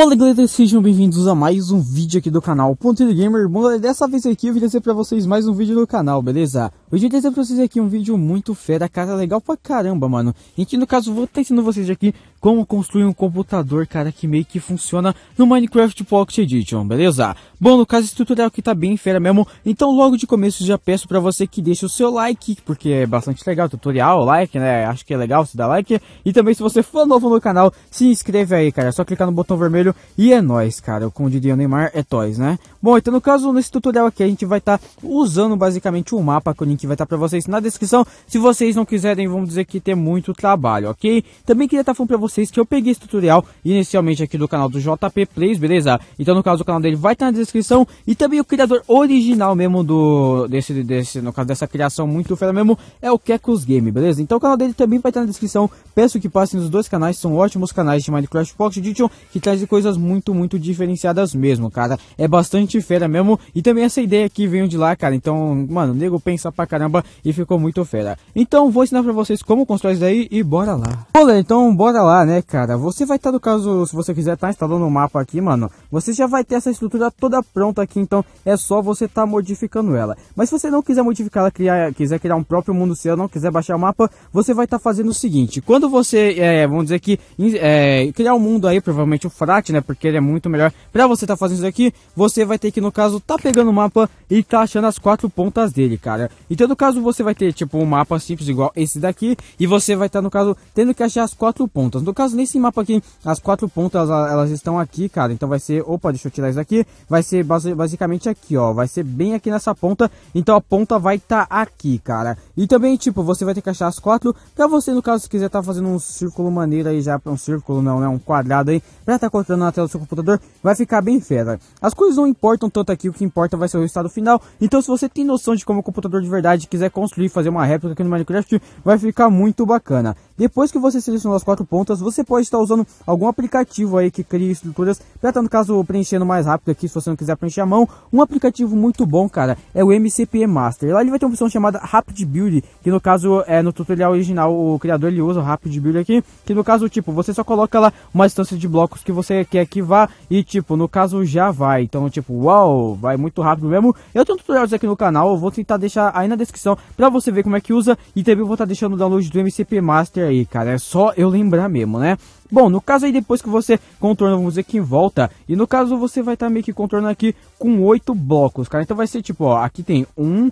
Fala galera, sejam bem-vindos a mais um vídeo aqui do canal Ponteiro Gamer. Bom, dessa vez aqui eu vim trazer pra vocês mais um vídeo no canal, beleza? Hoje eu trazer pra vocês aqui um vídeo muito fera, cara, legal pra caramba, mano. E que no caso vou estar ensinando vocês aqui como construir um computador, cara, que meio que funciona no Minecraft Pocket Edition, beleza? Bom, no caso estrutural que tá bem fera mesmo, então logo de começo já peço pra você que deixe o seu like, porque é bastante legal o tutorial, like, né? Acho que é legal se dá like. E também se você for novo no canal, se inscreve aí, cara. É só clicar no botão vermelho e é nóis, cara. Como diria o Neymar, é toys, né? Bom, então no caso, nesse tutorial aqui a gente vai estar tá usando basicamente o um mapa que eu link vai estar para vocês na descrição. Se vocês não quiserem, vamos dizer que tem muito trabalho, ok? Também queria estar falando para vocês que eu peguei esse tutorial inicialmente aqui do canal do JP Plays, beleza? Então no caso o canal dele vai estar na descrição e também o criador original mesmo do desse desse no caso dessa criação muito fera mesmo é o Kekus Game, beleza? Então o canal dele também vai estar na descrição. Peço que passem nos dois canais, são ótimos canais de Minecraft Pocket Edition que trazem coisas muito muito diferenciadas mesmo, cara. É bastante fera mesmo e também essa ideia aqui veio de lá, cara. Então, mano, nego pensa pra caramba e ficou muito fera. Então vou ensinar pra vocês como constrói isso daí e bora lá. Olha, então bora lá, né, cara? Você vai estar, tá, no caso, se você quiser estar tá instalando o um mapa aqui, mano, você já vai ter essa estrutura toda pronta aqui, então é só você estar tá modificando ela. Mas se você não quiser modificar ela, criar, quiser criar um próprio mundo seu, não quiser baixar o mapa, você vai estar tá fazendo o seguinte. Quando você, é, vamos dizer que, é, criar um mundo aí, provavelmente o frate, né, porque ele é muito melhor pra você estar tá fazendo isso aqui, você vai ter que, no caso, tá pegando o mapa e tá achando as quatro pontas dele, cara. Então, então, no caso, você vai ter tipo um mapa simples igual esse daqui e você vai estar tá, no caso tendo que achar as quatro pontas. No caso nesse mapa aqui, as quatro pontas elas, elas estão aqui, cara. Então vai ser, opa, deixa eu tirar isso daqui. Vai ser base, basicamente aqui, ó. Vai ser bem aqui nessa ponta. Então a ponta vai estar tá aqui, cara. E também tipo você vai ter que achar as quatro. Pra você no caso se quiser estar tá fazendo um círculo maneiro aí já para um círculo não, né, um quadrado aí para estar tá cortando na tela do seu computador, vai ficar bem fera. As coisas não importam tanto aqui, o que importa vai ser o resultado final. Então se você tem noção de como o computador de verdade comunidade quiser construir, fazer uma réplica aqui no Minecraft, vai ficar muito bacana. Depois que você selecionou as quatro pontas, você pode estar usando algum aplicativo aí que cria estruturas para estar, tá, no caso, preenchendo mais rápido aqui, se você não quiser preencher a mão. Um aplicativo muito bom, cara, é o MCP Master. Lá ele vai ter uma opção chamada Rapid Build, que no caso, é no tutorial original, o criador ele usa o Rapid Build aqui, que no caso, tipo, você só coloca lá uma distância de blocos que você quer que vá e, tipo, no caso, já vai. Então, tipo, uau, vai muito rápido mesmo. Eu tenho tutoriais aqui no canal, eu vou tentar deixar aí na descrição para você ver como é que usa e também vou estar tá deixando o download do MCP Master aí, cara. É só eu lembrar mesmo, né? Bom, no caso aí, depois que você contorna, vamos dizer que em volta, e no caso você vai estar tá meio que contornando aqui com oito blocos, cara. Então vai ser tipo, ó, aqui tem um,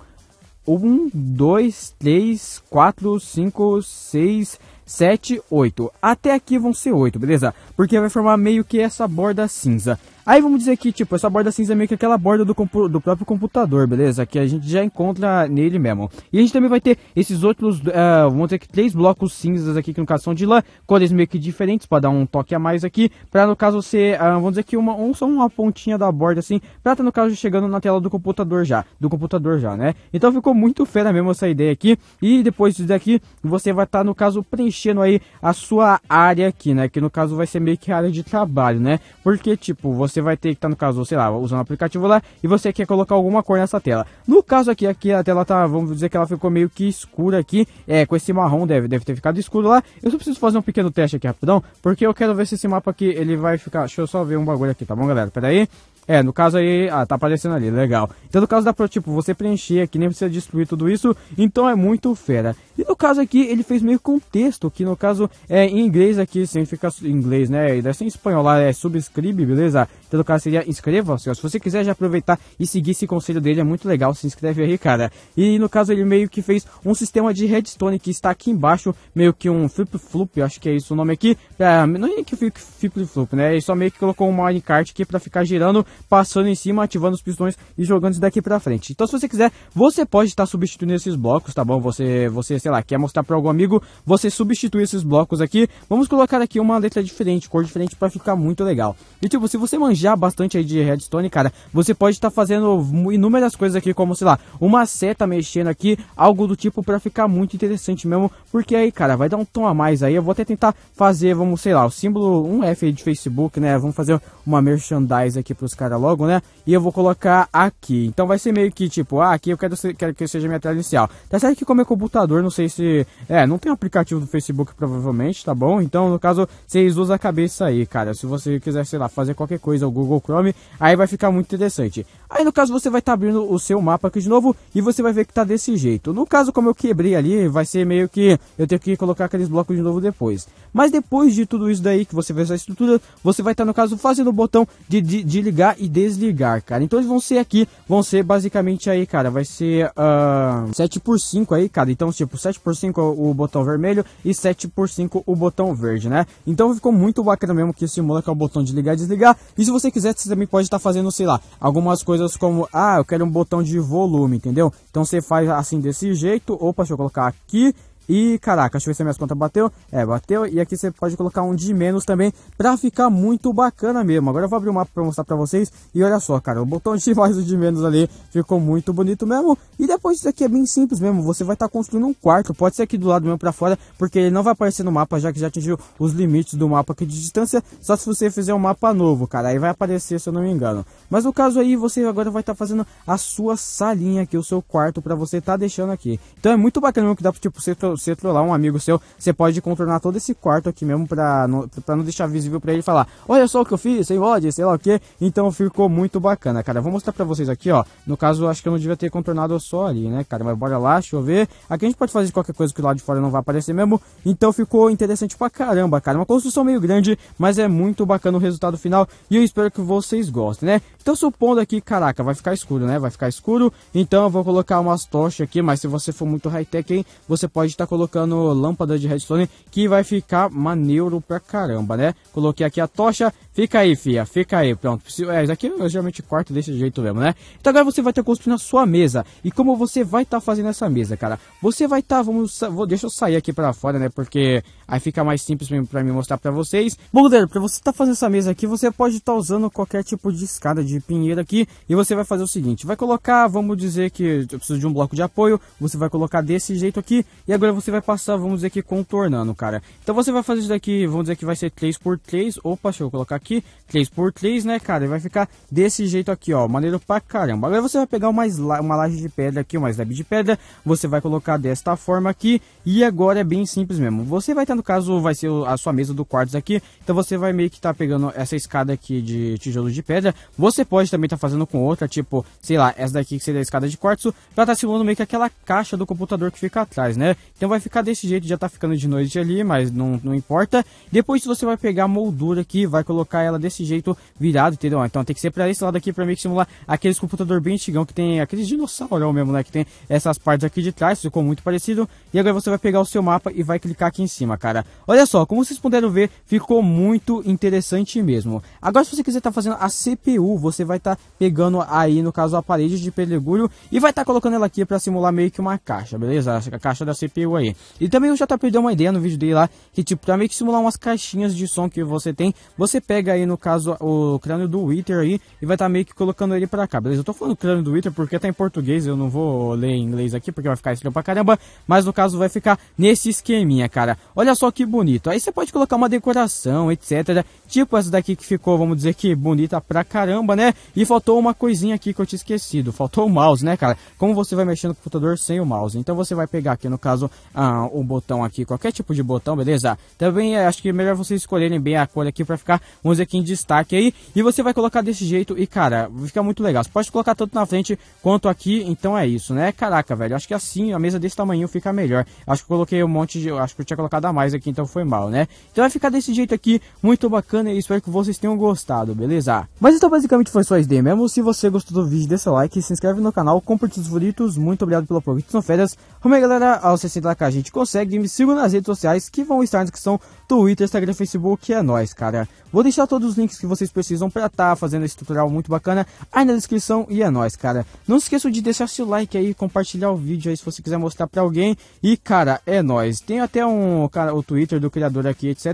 um, dois, três, quatro, cinco, seis, 7, 8. Até aqui vão ser 8, beleza? Porque vai formar meio que essa borda cinza. Aí vamos dizer que, tipo, essa borda cinza é meio que aquela borda do, do próprio computador, beleza? Que a gente já encontra nele mesmo. E a gente também vai ter esses outros, uh, eh, vamos dizer que três blocos cinzas aqui, que no caso são de lã, cores meio que diferentes, para dar um toque a mais aqui, para no caso ser, uh, vamos dizer que uma, um, só uma pontinha da borda assim, pra tá no caso chegando na tela do computador já, do computador já, né? Então ficou muito fera mesmo essa ideia aqui, e depois disso daqui, você vai estar tá, no caso preenchendo aí a sua área aqui, né? Que no caso vai ser meio que a área de trabalho, né? Porque, tipo, você você vai ter que estar, tá, no caso, sei lá, usando o aplicativo lá e você quer colocar alguma cor nessa tela. No caso aqui, aqui a tela tá, vamos dizer que ela ficou meio que escura aqui, é, com esse marrom deve, deve ter ficado escuro lá. Eu só preciso fazer um pequeno teste aqui rapidão, porque eu quero ver se esse mapa aqui, ele vai ficar, deixa eu só ver um bagulho aqui, tá bom galera? Pera aí. É, no caso aí, ah, tá aparecendo ali, legal. Então no caso dá pra, tipo, você preencher aqui, nem precisa destruir tudo isso, então é muito fera. E no caso aqui, ele fez meio com texto, que no caso é em inglês aqui, ficar em inglês, né, e deve ser em espanhol lá, é subscribe, beleza? pelo então, caso seria inscreva se Se você quiser já aproveitar e seguir esse conselho dele, é muito legal, se inscreve aí, cara. E no caso ele meio que fez um sistema de redstone que está aqui embaixo, meio que um flip-flop, acho que é isso o nome aqui. É, não é que flip-flop, né? Ele só meio que colocou um minecart aqui para ficar girando, passando em cima, ativando os pistões e jogando isso daqui para frente. Então se você quiser, você pode estar tá substituindo esses blocos, tá bom? Você, você sei lá, quer mostrar para algum amigo, você substitui esses blocos aqui. Vamos colocar aqui uma letra diferente, cor diferente para ficar muito legal. E tipo, se você manja manjar bastante aí de redstone, cara, você pode estar tá fazendo inúmeras coisas aqui, como, sei lá, uma seta mexendo aqui, algo do tipo pra ficar muito interessante mesmo, porque aí, cara, vai dar um tom a mais aí, eu vou até tentar fazer, vamos, sei lá, o símbolo, um F de Facebook, né, vamos fazer uma merchandise aqui pros caras logo, né? E eu vou colocar aqui. Então vai ser meio que tipo, ah, aqui eu quero, ser, quero que seja minha tela inicial. Tá certo que como é computador, não sei se... É, não tem aplicativo do Facebook provavelmente, tá bom? Então, no caso, vocês usam a cabeça aí, cara. Se você quiser, sei lá, fazer qualquer coisa, o Google Chrome, aí vai ficar muito interessante. Aí, no caso, você vai estar tá abrindo o seu mapa aqui de novo e você vai ver que tá desse jeito. No caso, como eu quebrei ali, vai ser meio que eu tenho que colocar aqueles blocos de novo depois. Mas depois de tudo isso daí, que você vê essa estrutura, você vai estar, tá, no caso, fazendo botão de, de, de, ligar e desligar, cara. Então eles vão ser aqui, vão ser basicamente aí, cara, vai ser uh, ah, 7 por 5 aí, cara. Então, tipo, 7 por 5 o botão vermelho e 7 por 5 o botão verde, né? Então ficou muito bacana mesmo que simula que é o botão de ligar e desligar. E se você quiser, você também pode estar tá fazendo, sei lá, algumas coisas como, ah, eu quero um botão de volume, entendeu? Então você faz assim desse jeito, opa, deixa eu colocar aqui e caraca, deixa eu ver se a minha conta bateu. É, bateu. E aqui você pode colocar um de menos também pra ficar muito bacana mesmo. Agora eu vou abrir o mapa pra mostrar pra vocês. E olha só, cara, o botão de mais e de menos ali ficou muito bonito mesmo. E depois isso aqui é bem simples mesmo. Você vai estar tá construindo um quarto. Pode ser aqui do lado mesmo pra fora, porque ele não vai aparecer no mapa, já que já atingiu os limites do mapa aqui de distância. Só se você fizer um mapa novo, cara. Aí vai aparecer, se eu não me engano. Mas no caso aí, você agora vai estar tá fazendo a sua salinha aqui, o seu quarto, pra você estar tá deixando aqui. Então é muito bacana mesmo que dá pra, tipo, você você trollar um amigo seu, você pode contornar todo esse quarto aqui mesmo pra não, pra não deixar visível pra ele falar Olha só o que eu fiz, sem mod, sei lá o que Então ficou muito bacana, cara Vou mostrar pra vocês aqui, ó No caso, acho que eu não devia ter contornado só ali, né, cara Mas bora lá, deixa eu ver Aqui a gente pode fazer qualquer coisa que lá de fora não vai aparecer mesmo Então ficou interessante pra caramba, cara Uma construção meio grande, mas é muito bacana o resultado final E eu espero que vocês gostem, né Então supondo aqui, caraca, vai ficar escuro, né Vai ficar escuro, então eu vou colocar umas tochas aqui Mas se você for muito high-tech, hein Você pode estar tá colocando lâmpada de redstone, que vai ficar maneiro pra caramba, né? Coloquei aqui a tocha, fica aí, fia, fica aí, pronto. É, isso aqui eu é geralmente corto desse jeito mesmo, né? Então agora você vai estar construindo a sua mesa. E como você vai estar tá fazendo essa mesa, cara? Você vai estar, tá, vamos, vou, deixa eu sair aqui pra fora, né? Porque aí fica mais simples mesmo pra me mostrar pra vocês. Bom, galera, pra você estar tá fazendo essa mesa aqui, você pode estar tá usando qualquer tipo de escada de pinheiro aqui. E você vai fazer o seguinte, vai colocar, vamos dizer que eu preciso de um bloco de apoio. Você vai colocar desse jeito aqui. E agora você vai passar, vamos dizer que contornando, cara. Então você vai fazer isso daqui, vamos dizer que vai ser 3x3. Opa, deixa eu colocar aqui. 3x3, né, cara? E vai ficar desse jeito aqui, ó. Maneiro pra caramba. Agora você vai pegar uma, uma laje de pedra aqui, uma slab de pedra. Você vai colocar desta forma aqui. E agora é bem simples mesmo. Você vai estar, no caso, vai ser a sua mesa do quartos aqui. Então você vai meio que estar tá pegando essa escada aqui de tijolo de pedra. Você pode também estar tá fazendo com outra, tipo, sei lá, essa daqui que seria a escada de quartzo. Pra estar tá simulando meio que aquela caixa do computador que fica atrás, né? Então vai ficar desse jeito, já tá ficando de noite ali, mas não, não importa. Depois você vai pegar a moldura aqui, vai colocar ela desse jeito virado, entendeu? Então tem que ser pra esse lado aqui, pra meio que simular aqueles computador bem antigão que tem, aqueles dinossauro mesmo, né? Que tem essas partes aqui de trás, ficou muito parecido. E agora você vai pegar o seu mapa e vai clicar aqui em cima, cara. Olha só, como vocês puderam ver, ficou muito interessante mesmo. Agora se você quiser estar tá fazendo a CPU, você vai estar tá pegando aí, no caso, a parede de pedregulho e vai estar tá colocando ela aqui pra simular meio que uma caixa, beleza? A caixa da CPU aí. E também o JP deu uma ideia no vídeo dele lá, que tipo, pra meio que simular umas caixinhas de som que você tem, você pega aí, no caso, o crânio do Wither aí, e vai estar tá meio que colocando ele pra cá, beleza? Eu tô falando crânio do Wither porque tá em português, eu não vou ler em inglês aqui, porque vai ficar estranho pra caramba, mas no caso vai ficar nesse esqueminha, cara. Olha só que bonito. Aí você pode colocar uma decoração, etc. Tipo essa daqui que ficou, vamos dizer que bonita pra caramba, né? E faltou uma coisinha aqui que eu tinha esquecido. Faltou o mouse, né, cara? Como você vai mexendo no computador sem o mouse? Então você vai pegar aqui, no caso, ah, um botão aqui, qualquer tipo de botão, beleza? Também eh, acho que é melhor vocês escolherem bem a cor aqui pra ficar, um dizer de destaque aí. E você vai colocar desse jeito e, cara, fica muito legal. Você pode colocar tanto na frente quanto aqui, então é isso, né? Caraca, velho, acho que assim a mesa desse tamanho fica melhor. Acho que eu coloquei um monte de... acho que eu tinha colocado a mais aqui, então foi mal, né? Então vai ficar desse jeito aqui, muito bacana e espero que vocês tenham gostado, beleza? Mas então basicamente foi só isso daí mesmo. Se você gostou do vídeo, deixa o like, se inscreve no canal, compartilha os favoritos. Muito obrigado pela aproveitação, férias. Rumo aí, galera, aos 60 da a gente consegue. Me sigam nas redes sociais que vão estar na descrição: Twitter, Instagram, Facebook. É nóis, cara. Vou deixar todos os links que vocês precisam pra estar tá fazendo esse tutorial muito bacana aí na descrição. E é nóis, cara. Não se esqueçam de deixar seu like aí, compartilhar o vídeo aí se você quiser mostrar pra alguém. E, cara, é nóis. Tem até um cara, o Twitter do criador aqui, etc.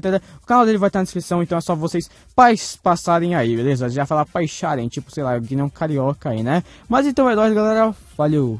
O canal dele vai estar tá na descrição, então é só vocês passarem aí, beleza? Já falar paixarem, tipo, sei lá, que nem um carioca aí, né? Mas então é nóis, galera. Valeu!